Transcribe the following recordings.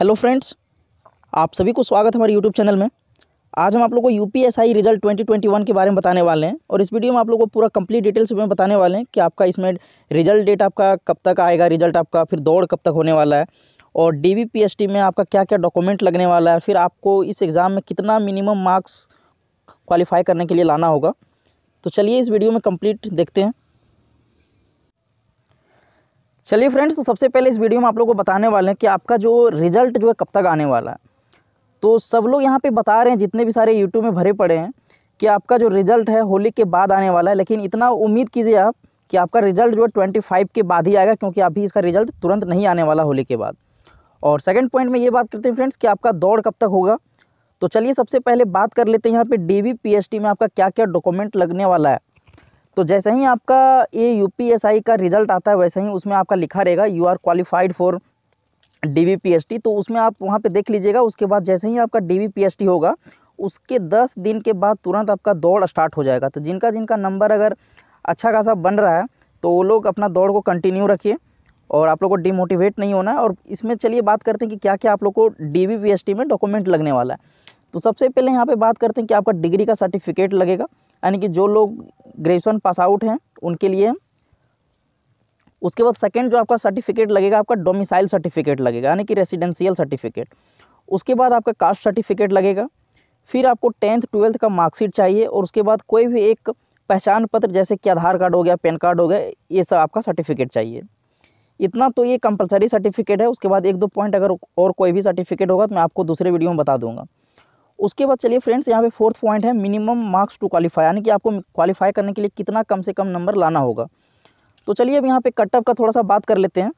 hello friends आप सभी को स्वागत है हमारे यूट्यूब चैनल में आज हम आप लोग को यू रिजल्ट 2021 के बारे में बताने वाले हैं और इस वीडियो में आप लोग को पूरा कंप्लीट डिटेल्स में बताने वाले हैं कि आपका इसमें रिजल्ट डेट आपका कब तक आएगा रिजल्ट आपका फिर दौड़ कब तक होने वाला है और डी में आपका क्या क्या डॉक्यूमेंट लगने वाला है फिर आपको इस एग्ज़ाम में कितना मिनिमम मार्क्स क्वालिफाई करने के लिए लाना होगा तो चलिए इस वीडियो में कम्प्लीट देखते हैं चलिए फ्रेंड्स तो सबसे पहले इस वीडियो में आप लोगों को बताने वाले हैं कि आपका जो रिज़ल्ट जो है कब तक आने वाला है तो सब लोग यहाँ पे बता रहे हैं जितने भी सारे यूट्यूब में भरे पड़े हैं कि आपका जो रिज़ल्ट है होली के बाद आने वाला है लेकिन इतना उम्मीद कीजिए आप कि आपका रिज़ल्ट जो है ट्वेंटी फाइव के बाद ही आएगा क्योंकि अभी इसका रिज़ल्ट तुरंत नहीं आने वाला होली के बाद और सेकेंड पॉइंट में ये बात करते हैं फ्रेंड्स कि आपका दौड़ कब तक होगा तो चलिए सबसे पहले बात कर लेते हैं यहाँ पर डी में आपका क्या क्या डॉक्यूमेंट लगने वाला है तो जैसे ही आपका ये यू का रिज़ल्ट आता है वैसे ही उसमें आपका लिखा रहेगा you are qualified for D तो उसमें आप वहाँ पर देख लीजिएगा उसके बाद जैसे ही आपका डी होगा उसके दस दिन के बाद तुरंत आपका दौड़ स्टार्ट हो जाएगा तो जिनका जिनका नंबर अगर अच्छा खासा बन रहा है तो वो लोग अपना दौड़ को कंटिन्यू रखिए और आप लोग को डिमोटिवेट नहीं होना है और इसमें चलिए बात करते हैं कि क्या क्या आप लोग को डी में डॉक्यूमेंट लगने वाला है तो सबसे पहले यहाँ पे बात करते हैं कि आपका डिग्री का सर्टिफिकेट लगेगा यानी कि जो लोग ग्रेजुएशन पास आउट हैं उनके लिए उसके बाद सेकेंड जो आपका सर्टिफिकेट लगेगा आपका डोमिसाइल सर्टिफिकेट लगेगा यानी कि रेसिडेंशियल सर्टिफिकेट उसके बाद आपका कास्ट सर्टिफिकेट लगेगा फिर आपको टेंथ ट्वेल्थ का मार्कशीट चाहिए और उसके बाद कोई भी एक पहचान पत्र जैसे कि आधार कार्ड हो गया पैन कार्ड हो गया ये सब आपका सर्टिफिकेट चाहिए इतना तो ये कंपलसरी सर्टिफिकेट है उसके बाद एक दो पॉइंट अगर और कोई भी सर्टिफिकेट होगा तो मैं आपको दूसरे वीडियो में बता दूंगा उसके बाद चलिए फ्रेंड्स यहाँ पे फोर्थ पॉइंट है मिनिमम मार्क्स टू क्वालीफाई यानी कि आपको क्वालिफाई करने के लिए कितना कम से कम नंबर लाना होगा तो चलिए अब यहाँ पे कट ऑफ का थोड़ा सा बात कर लेते हैं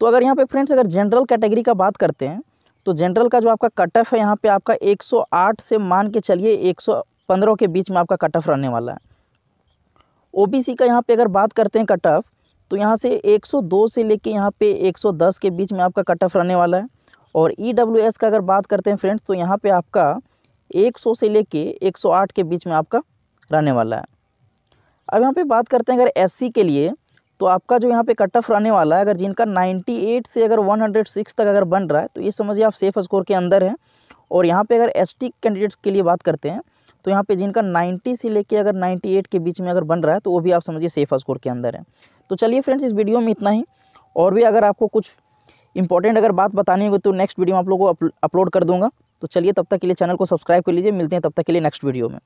तो अगर यहाँ पे फ्रेंड्स अगर जनरल कैटेगरी का बात करते हैं तो जनरल का जो आपका कट ऑफ है यहाँ पर आपका एक से मान के चलिए एक के बीच में आपका कट ऑफ रहने वाला है ओ का यहाँ पर अगर बात करते हैं कट ऑफ तो यहाँ से एक से लेके यहाँ पर एक के बीच में आपका कट ऑफ रहने वाला है और ई e का अगर बात करते हैं फ्रेंड्स तो यहाँ पर आपका एक से ले कर के बीच में आपका रहने वाला है अब यहाँ पर बात करते हैं अगर एस के लिए तो आपका जो यहाँ पे कट ऑफ रहने वाला है अगर जिनका 98 से अगर 106 तक अगर बन रहा है तो ये समझिए आप सेफ स्कोर के अंदर हैं और यहाँ पे अगर एस कैंडिडेट्स के लिए बात करते हैं तो यहाँ पे जिनका 90 से लेके अगर 98 के बीच में अगर बन रहा है तो वो भी आप समझिए सेफ स्कोर के अंदर है तो चलिए फ्रेंड्स इस वीडियो में इतना ही और भी अगर आपको कुछ इंपॉर्टेंट अगर बात बतानी होगी तो नेक्स्ट वीडियो में आप लोगों को अपलोड कर दूंगा तो चलिए तब तक के लिए चैनल को सब्सक्राइब कर लीजिए मिलते हैं तब तक के लिए नेक्स्ट वीडियो में